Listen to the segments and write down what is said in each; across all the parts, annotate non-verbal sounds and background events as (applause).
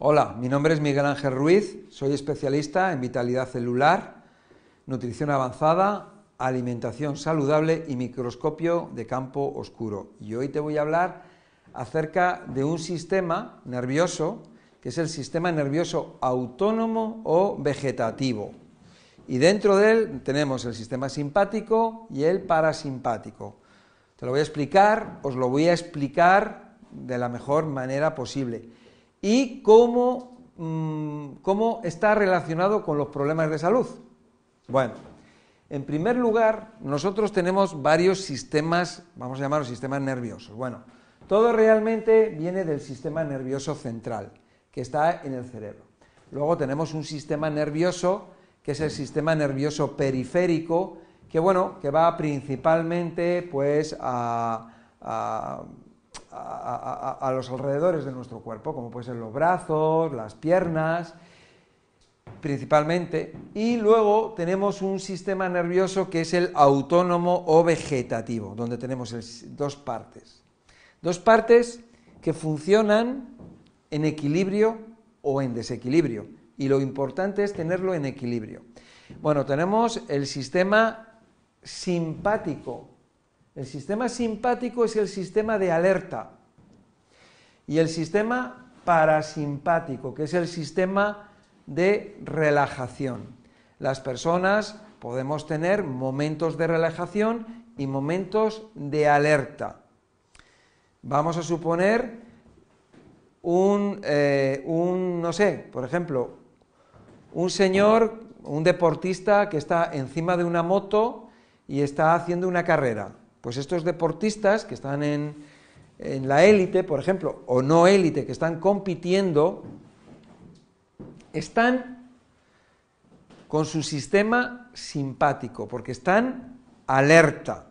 Hola, mi nombre es Miguel Ángel Ruiz, soy especialista en vitalidad celular, nutrición avanzada, alimentación saludable y microscopio de campo oscuro. Y hoy te voy a hablar acerca de un sistema nervioso que es el sistema nervioso autónomo o vegetativo. Y dentro de él tenemos el sistema simpático y el parasimpático. Te lo voy a explicar, os lo voy a explicar de la mejor manera posible y mm, cómo, está relacionado con los problemas de salud. Bueno, en primer lugar, nosotros tenemos varios sistemas, vamos a llamarlos sistemas nerviosos. Bueno, todo realmente viene del sistema nervioso central, que está en el cerebro. Luego tenemos un sistema nervioso, que es el sistema nervioso periférico, que bueno, que va principalmente pues a a, los alrededores de nuestro cuerpo, como pueden ser los brazos, las piernas, principalmente, y luego tenemos un sistema nervioso que es el autónomo o vegetativo, donde tenemos dos partes. Dos partes que funcionan en equilibrio o en desequilibrio, y lo importante es tenerlo en equilibrio. Bueno, tenemos el sistema simpático el sistema simpático es el sistema de alerta y el sistema parasimpático, que es el sistema de relajación. Las personas podemos tener momentos de relajación y momentos de alerta. Vamos a suponer un, eh, no sé, por ejemplo, un señor, un deportista que está encima de una moto y está haciendo una carrera. Pues estos deportistas que están en, la élite, por ejemplo, o no élite, que están compitiendo, están con su sistema simpático, porque están alerta,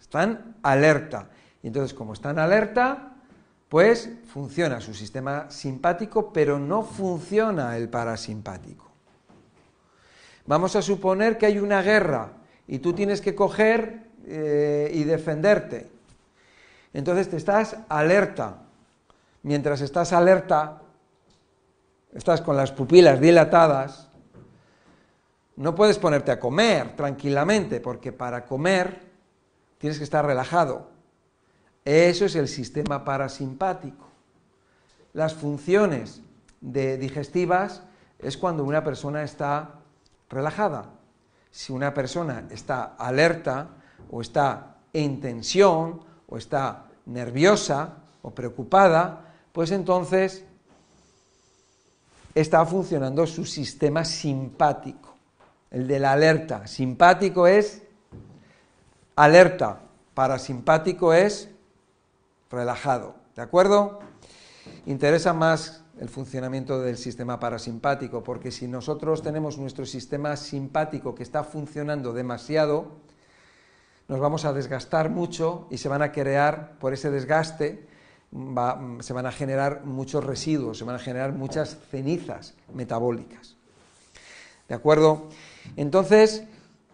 están alerta. Y entonces, como están alerta, pues funciona su sistema simpático, pero no funciona el parasimpático. Vamos a suponer que hay una guerra y tú tienes que coger eh, y defenderte. Entonces te estás alerta. Mientras estás alerta, estás con las pupilas dilatadas, no puedes ponerte a comer tranquilamente, porque para comer tienes que estar relajado. Eso es el sistema parasimpático. Las funciones de digestivas es cuando una persona está relajada. Si una persona está alerta, o está en tensión o está nerviosa o preocupada, pues entonces está funcionando su sistema simpático, el de la alerta. Simpático es alerta, parasimpático es relajado, ¿de acuerdo? Interesa más el funcionamiento del sistema parasimpático, porque si nosotros tenemos nuestro sistema simpático que está funcionando demasiado, nos vamos a desgastar mucho y se van a crear, por ese desgaste, se van a generar muchos residuos, se van a generar muchas cenizas metabólicas. ¿De acuerdo? Entonces,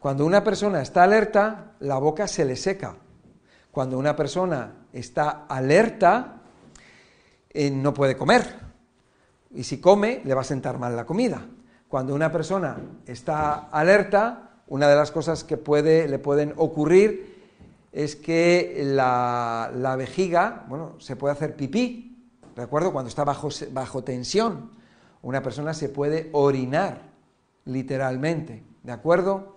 cuando una persona está alerta, la boca se le seca. Cuando una persona está alerta, eh, no puede comer. Y si come, le va a sentar mal la comida. Cuando una persona está alerta, una de las cosas que le pueden ocurrir es que la, vejiga, bueno, se puede hacer pipí, ¿de acuerdo? Cuando está bajo, bajo tensión, una persona se puede orinar, literalmente, ¿de acuerdo?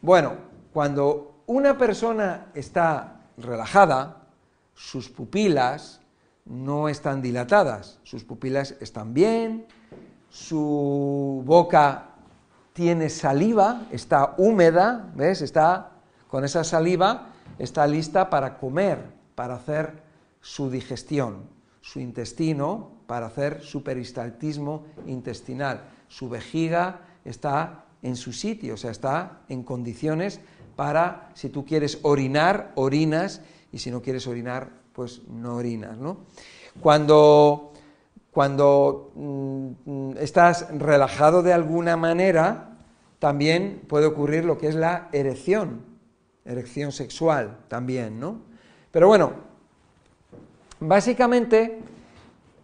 Bueno, cuando una persona está relajada, sus pupilas no están dilatadas, sus pupilas están bien, su boca tiene saliva, está húmeda, ¿ves? Está con esa saliva, está lista para comer, para hacer su digestión, su intestino, para hacer su peristaltismo intestinal, su vejiga está en su sitio, o sea, está en condiciones para, si tú quieres orinar, orinas, y si no quieres orinar, pues no orinas, ¿no? Cuando cuando mm, estás relajado de alguna manera, también puede ocurrir lo que es la erección, erección sexual también, ¿no? Pero bueno, básicamente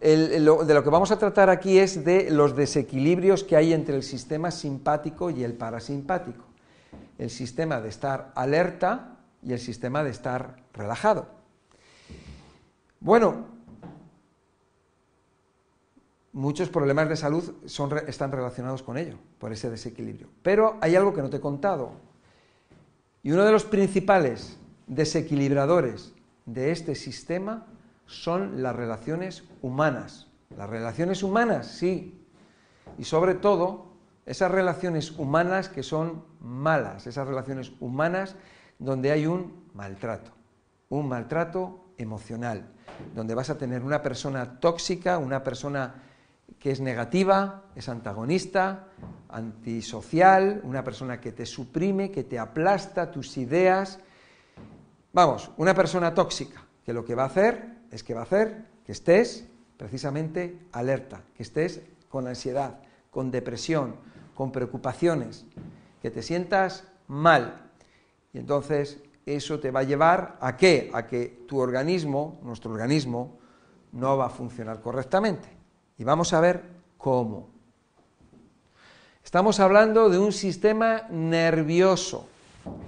de lo que vamos a tratar aquí es de los desequilibrios que hay entre el sistema simpático y el parasimpático. El sistema de estar alerta y el sistema de estar relajado. Bueno, muchos problemas de salud están relacionados con ello, por ese desequilibrio. Pero hay algo que no te he contado. Y uno de los principales desequilibradores de este sistema son las relaciones humanas. Las relaciones humanas, sí. Y sobre todo, esas relaciones humanas que son malas, esas relaciones humanas donde hay un maltrato, un maltrato emocional, donde vas a tener una persona tóxica, una persona que es negativa, es antagonista, antisocial, una persona que te suprime, que te aplasta tus ideas. Vamos, una persona tóxica, que lo que va a hacer es que va a hacer que estés precisamente alerta, que estés con ansiedad, con depresión, con preocupaciones, que te sientas mal. Y entonces eso te va a llevar a qué? A que tu organismo, nuestro organismo, no va a funcionar correctamente. Y vamos a ver cómo. Estamos hablando de un sistema nervioso.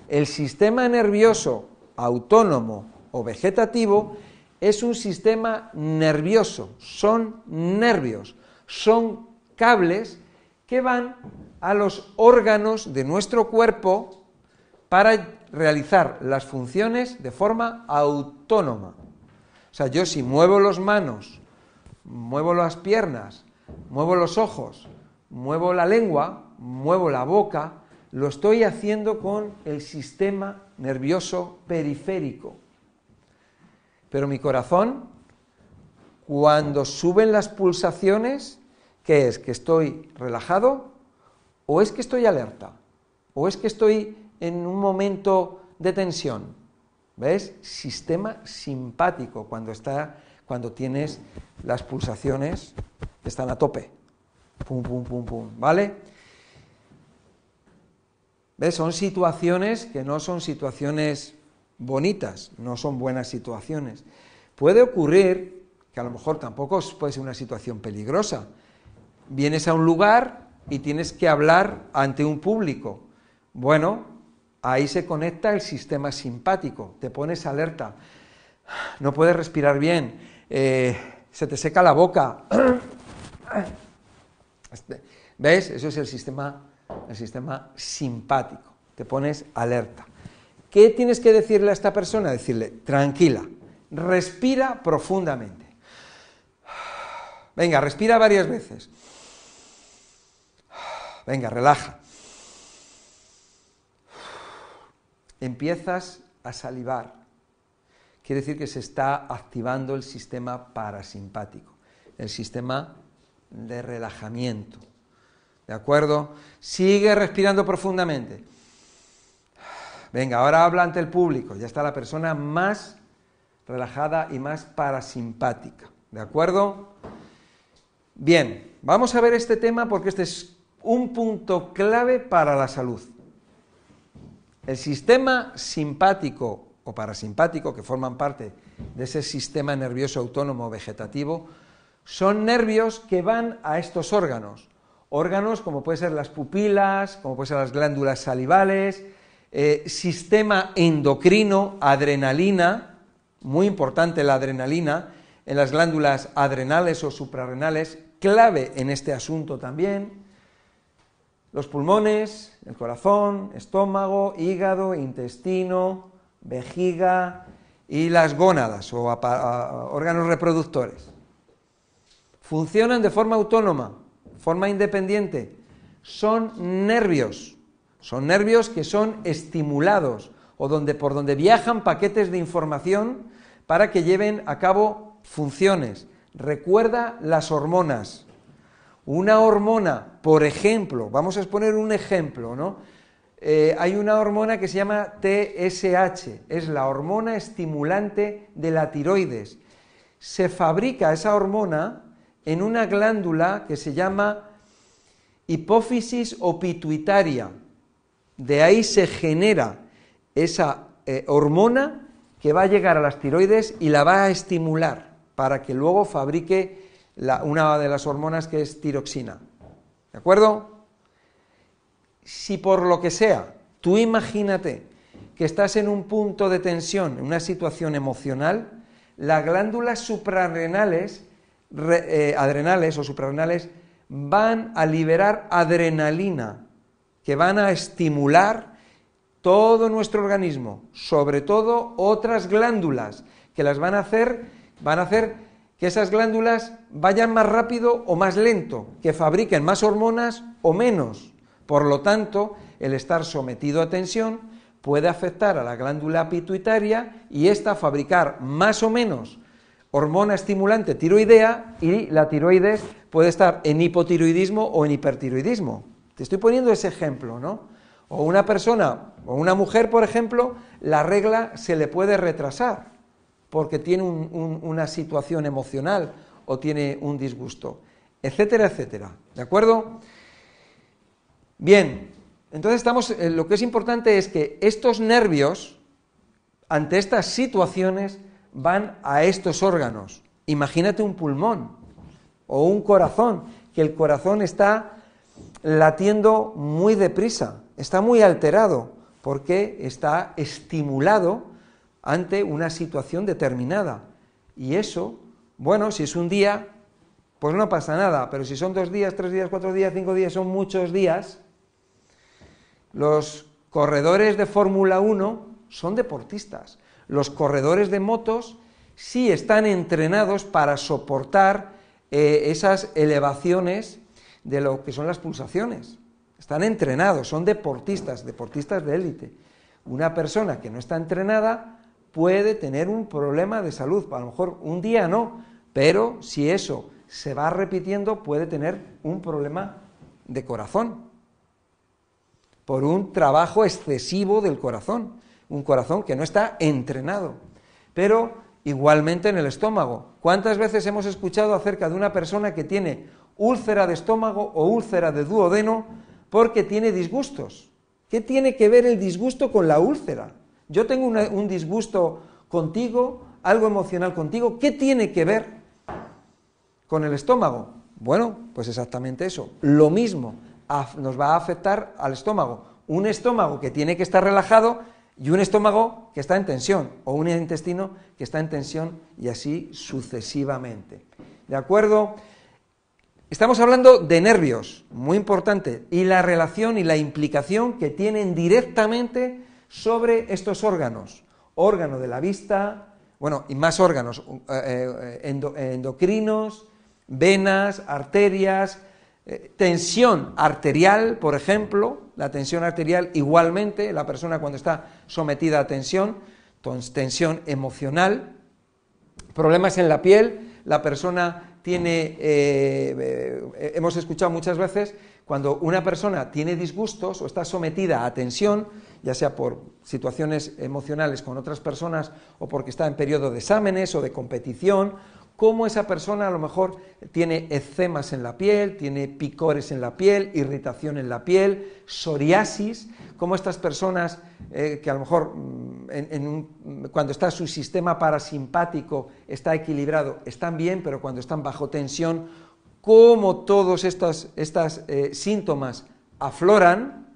El sistema nervioso autónomo o vegetativo es un sistema nervioso, son nervios, son cables que van a los órganos de nuestro cuerpo para realizar las funciones de forma autónoma. O sea, yo si muevo las manos muevo las piernas, muevo los ojos, muevo la lengua, muevo la boca, lo estoy haciendo con el sistema nervioso periférico. Pero mi corazón, cuando suben las pulsaciones, ¿qué es? ¿Que estoy relajado? ¿O es que estoy alerta? ¿O es que estoy en un momento de tensión? ¿Ves? Sistema simpático, cuando está cuando tienes las pulsaciones que están a tope. Pum, pum, pum, pum, ¿vale? Son situaciones que no son situaciones bonitas, no son buenas situaciones. Puede ocurrir que a lo mejor tampoco puede ser una situación peligrosa. Vienes a un lugar y tienes que hablar ante un público. Bueno, ahí se conecta el sistema simpático, te pones alerta, no puedes respirar bien, eh, se te seca la boca. Este, ¿Ves? Eso es el sistema, el sistema simpático. Te pones alerta. ¿Qué tienes que decirle a esta persona? Decirle, tranquila, respira profundamente. Venga, respira varias veces. Venga, relaja. Empiezas a salivar, quiere decir que se está activando el sistema parasimpático, el sistema de relajamiento. ¿De acuerdo? Sigue respirando profundamente. Venga, ahora habla ante el público. Ya está la persona más relajada y más parasimpática. ¿De acuerdo? Bien, vamos a ver este tema porque este es un punto clave para la salud. El sistema simpático o parasimpático, que forman parte de ese sistema nervioso autónomo vegetativo, son nervios que van a estos órganos. Órganos como pueden ser las pupilas, como pueden ser las glándulas salivales, eh, sistema endocrino, adrenalina, muy importante la adrenalina, en las glándulas adrenales o suprarrenales, clave en este asunto también, los pulmones, el corazón, estómago, hígado, intestino, vejiga y las gónadas o órganos reproductores. Funcionan de forma autónoma, forma independiente. Son nervios, son nervios que son estimulados o donde, por donde viajan paquetes de información para que lleven a cabo funciones. Recuerda las hormonas. Una hormona, por ejemplo, vamos a exponer un ejemplo, ¿no? Eh, hay una hormona que se llama TSH, es la hormona estimulante de la tiroides. Se fabrica esa hormona en una glándula que se llama hipófisis o pituitaria. De ahí se genera esa eh, hormona que va a llegar a las tiroides y la va a estimular para que luego fabrique una de las hormonas que es tiroxina. ¿De acuerdo? si por lo que sea, tú imagínate que estás en un punto de tensión, en una situación emocional, las glándulas suprarrenales, eh, adrenales o suprarrenales, van a liberar adrenalina, que van a estimular todo nuestro organismo, sobre todo otras glándulas, que las van a hacer, van a hacer que esas glándulas vayan más rápido o más lento, que fabriquen más hormonas o menos. Por lo tanto, el estar sometido a tensión puede afectar a la glándula pituitaria y esta fabricar más o menos hormona estimulante tiroidea y la tiroides puede estar en hipotiroidismo o en hipertiroidismo. Te estoy poniendo ese ejemplo, ¿no? O una persona, o una mujer, por ejemplo, la regla se le puede retrasar porque tiene una situación emocional o tiene un disgusto, etcétera, etcétera. ¿De acuerdo? Bien, entonces estamos, eh, lo que es importante es que estos nervios, ante estas situaciones, van a estos órganos. Imagínate un pulmón o un corazón, que el corazón está latiendo muy deprisa, está muy alterado, porque está estimulado ante una situación determinada. Y eso, bueno, si es un día, pues no pasa nada, pero si son dos días, tres días, cuatro días, cinco días, son muchos días, los corredores de Fórmula 1 son deportistas. Los corredores de motos sí están entrenados para soportar eh, esas elevaciones de lo que son las pulsaciones. Están entrenados, son deportistas, deportistas de élite. Una persona que no está entrenada puede tener un problema de salud, a lo mejor un día no, pero si eso se va repitiendo puede tener un problema de corazón por un trabajo excesivo del corazón, un corazón que no está entrenado. Pero igualmente en el estómago. ¿Cuántas veces hemos escuchado acerca de una persona que tiene úlcera de estómago o úlcera de duodeno porque tiene disgustos? ¿Qué tiene que ver el disgusto con la úlcera? Yo tengo un disgusto contigo, algo emocional contigo, ¿qué tiene que ver con el estómago? Bueno, pues exactamente eso, lo mismo nos va a afectar al estómago. Un estómago que tiene que estar relajado y un estómago que está en tensión, o un intestino que está en tensión y así sucesivamente. ¿De acuerdo? Estamos hablando de nervios, muy importante, y la relación y la implicación que tienen directamente sobre estos órganos. Órgano de la vista, bueno, y más órganos, eh, eh, endocrinos, venas, arterias, eh, tensión arterial, por ejemplo, la tensión arterial igualmente, la persona cuando está sometida a tensión, tensión emocional, problemas en la piel, la persona tiene, eh, eh, hemos escuchado muchas veces, cuando una persona tiene disgustos o está sometida a tensión, ya sea por situaciones emocionales con otras personas o porque está en periodo de exámenes o de competición cómo esa persona a lo mejor tiene eczemas en la piel, tiene picores en la piel, irritación en la piel, psoriasis, cómo estas personas eh, que a lo mejor mm, cuando está su sistema parasimpático está equilibrado, están bien, pero cuando están bajo tensión, cómo todos estos eh, síntomas afloran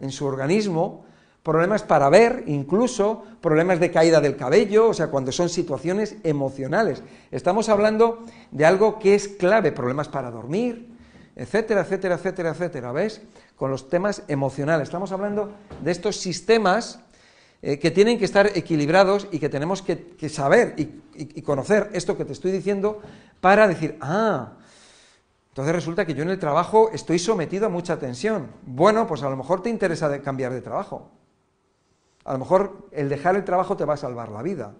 en su organismo problemas para ver, incluso problemas de caída del cabello, o sea, cuando son situaciones emocionales. Estamos hablando de algo que es clave, problemas para dormir, etcétera, etcétera, etcétera, etcétera, ¿ves? Con los temas emocionales. Estamos hablando de estos sistemas eh, que tienen que estar equilibrados y que tenemos que, saber y, conocer esto que te estoy diciendo para decir, ah, entonces resulta que yo en el trabajo estoy sometido a mucha tensión. Bueno, pues a lo mejor te interesa cambiar de trabajo. A lo mejor el dejar el trabajo te va a salvar la vida.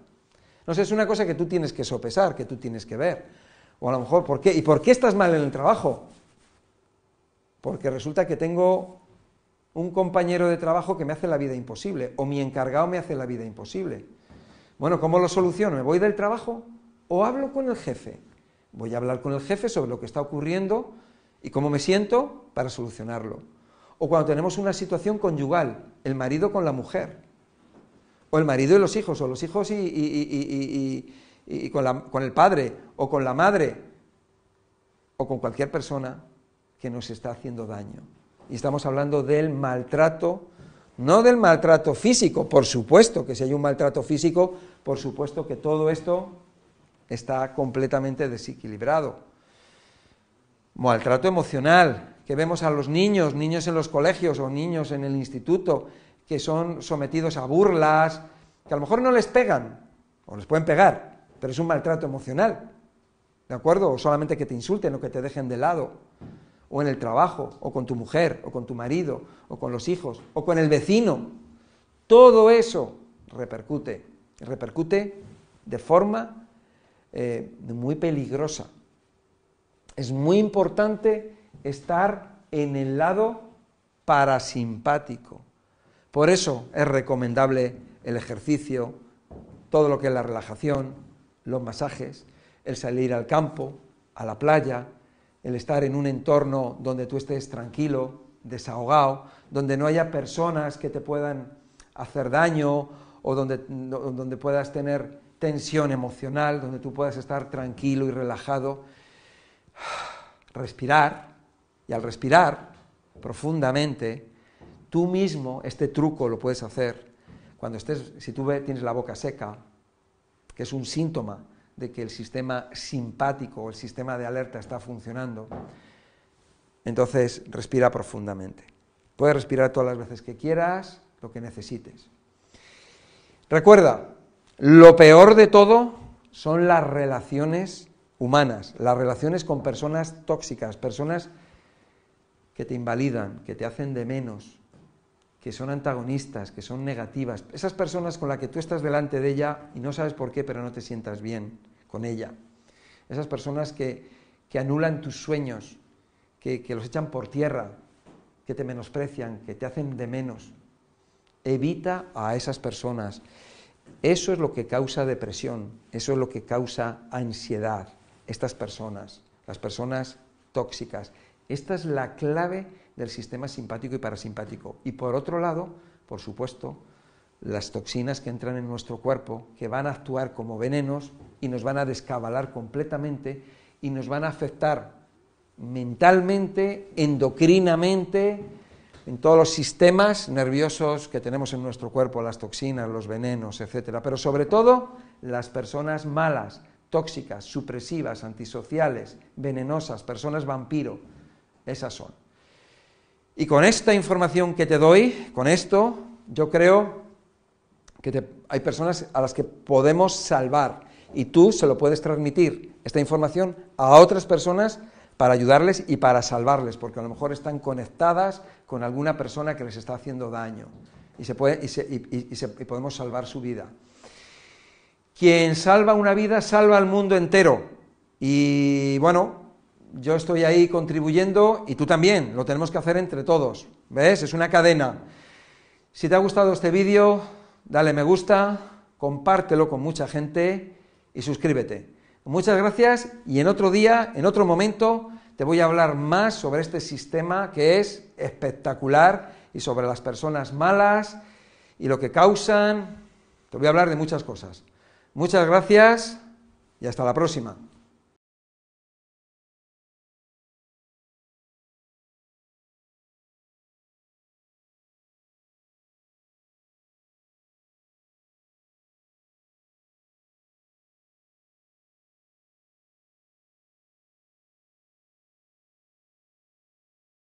No sé, es una cosa que tú tienes que sopesar, que tú tienes que ver. O a lo mejor, ¿por qué? ¿Y por qué estás mal en el trabajo? Porque resulta que tengo un compañero de trabajo que me hace la vida imposible, o mi encargado me hace la vida imposible. Bueno, ¿cómo lo soluciono? ¿Me voy del trabajo o hablo con el jefe? Voy a hablar con el jefe sobre lo que está ocurriendo y cómo me siento para solucionarlo. O cuando tenemos una situación conyugal, el marido con la mujer o el marido y los hijos, o los hijos y, con, el padre, o con la madre, o con cualquier persona que nos está haciendo daño. Y estamos hablando del maltrato, no del maltrato físico, por supuesto que si hay un maltrato físico, por supuesto que todo esto está completamente desequilibrado. Maltrato emocional, que vemos a los niños, niños en los colegios o niños en el instituto, que son sometidos a burlas, que a lo mejor no les pegan, o les pueden pegar, pero es un maltrato emocional, ¿de acuerdo? O solamente que te insulten o que te dejen de lado, o en el trabajo, o con tu mujer, o con tu marido, o con los hijos, o con el vecino. Todo eso repercute, repercute de forma eh, muy peligrosa. Es muy importante estar en el lado parasimpático. Por eso es recomendable el ejercicio, todo lo que es la relajación, los masajes, el salir al campo, a la playa, el estar en un entorno donde tú estés tranquilo, desahogado, donde no haya personas que te puedan hacer daño o donde, donde puedas tener tensión emocional, donde tú puedas estar tranquilo y relajado. (sighs) Respirar, y al respirar profundamente, tú mismo este truco lo puedes hacer. Cuando estés, si tú tienes la boca seca, que es un síntoma de que el sistema simpático o el sistema de alerta está funcionando, entonces respira profundamente. Puedes respirar todas las veces que quieras, lo que necesites. Recuerda, lo peor de todo son las relaciones humanas, las relaciones con personas tóxicas, personas que te invalidan, que te hacen de menos, que son antagonistas, que son negativas, esas personas con las que tú estás delante de ella y no sabes por qué, pero no te sientas bien con ella, esas personas que, anulan tus sueños, que, que los echan por tierra, que te menosprecian, que te hacen de menos. Evita a esas personas. Eso es lo que causa depresión, eso es lo que causa ansiedad, estas personas, las personas tóxicas. Esta es la clave del sistema simpático y parasimpático. Y por otro lado, por supuesto, las toxinas que entran en nuestro cuerpo, que van a actuar como venenos y nos van a descabalar completamente y nos van a afectar mentalmente, endocrinamente, en todos los sistemas nerviosos que tenemos en nuestro cuerpo, las toxinas, los venenos, etcétera. Pero sobre todo, las personas malas, tóxicas, supresivas, antisociales, venenosas, personas vampiro, esas son. Y con esta información que te doy, con esto, yo creo que hay personas a las que podemos salvar y tú se lo puedes transmitir, esta información, a otras personas para ayudarles y para salvarles, porque a lo mejor están conectadas con alguna persona que les está haciendo daño y, se puede, y, y se, podemos salvar su vida. Quien salva una vida, salva al mundo entero. Y bueno, yo estoy ahí contribuyendo y tú también, lo tenemos que hacer entre todos, ¿ves? Es una cadena. Si te ha gustado este vídeo, dale me gusta, compártelo con mucha gente y suscríbete. Muchas gracias y en otro día, en otro momento, te voy a hablar más sobre este sistema que es espectacular y sobre las personas malas y lo que causan. Te voy a hablar de muchas cosas. Muchas gracias y hasta la próxima.